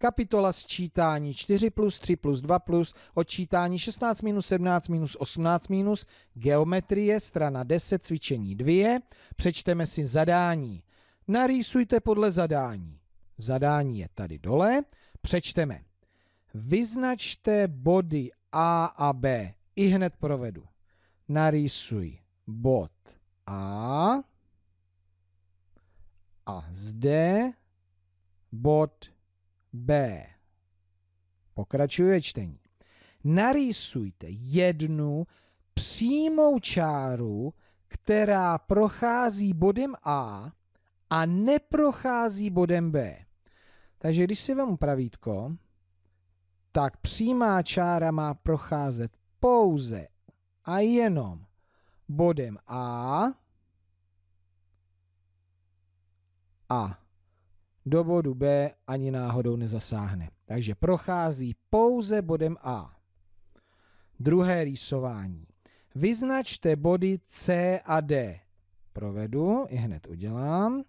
Kapitola sčítání 4 plus, 3 plus, 2 plus, odčítání 16 minus, 17 minus, 18 minus, geometrie, strana 10, cvičení 2. Přečteme si zadání. Narýsujte podle zadání. Zadání je tady dole. Přečteme. Vyznačte body A a B. I hned provedu. Narýsuj bod A a zde bod B. B. Pokračuje čtení. Narýsujte jednu přímou čáru, která prochází bodem A a neprochází bodem B. Takže když si vemu pravítko, tak přímá čára má procházet pouze a jenom bodem A a do bodu B ani náhodou nezasáhne. Takže prochází pouze bodem A. Druhé rýsování. Vyznačte body C a D. Provedu, i hned udělám.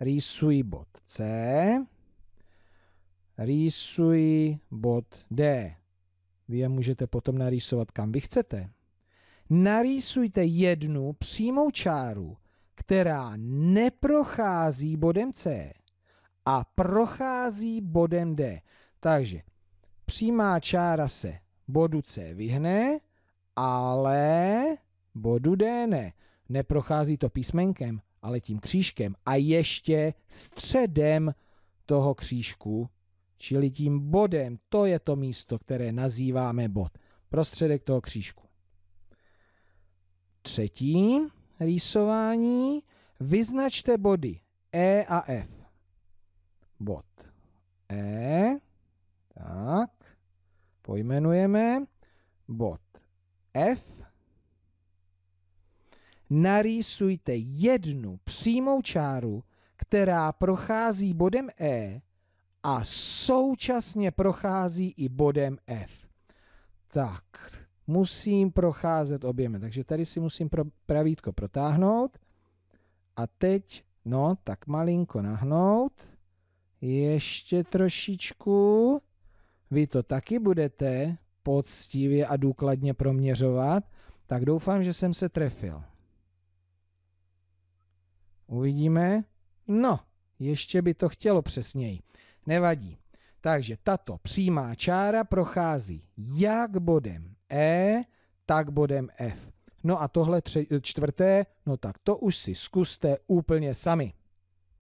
Rýsuji bod C. Rýsuji bod D. Vy je můžete potom narýsovat, kam vy chcete. Narýsujte jednu přímou čáru, která neprochází bodem C a prochází bodem D. Takže přímá čára se bodu C vyhne, ale bodu D ne. Neprochází to písmenkem, ale tím křížkem a ještě středem toho křížku, čili tím bodem. To je to místo, které nazýváme bod. Prostředek toho křížku. Třetí rýsování. Vyznačte body E a F bod E. Tak, pojmenujeme bod F. Narýsujte jednu přímou čáru, která prochází bodem E a současně prochází i bodem F. Tak, musím procházet oběma, takže tady si musím pro, pravítko protáhnout a teď, no, tak malinko nahnout ještě trošičku. Vy to taky budete poctivě a důkladně proměřovat, tak doufám, že jsem se trefil. Uvidíme. No, ještě by to chtělo přesněji. Nevadí. Takže tato přímá čára prochází jak bodem E, tak bodem F. No a tohle tři, čtvrté, no tak to už si zkuste úplně sami.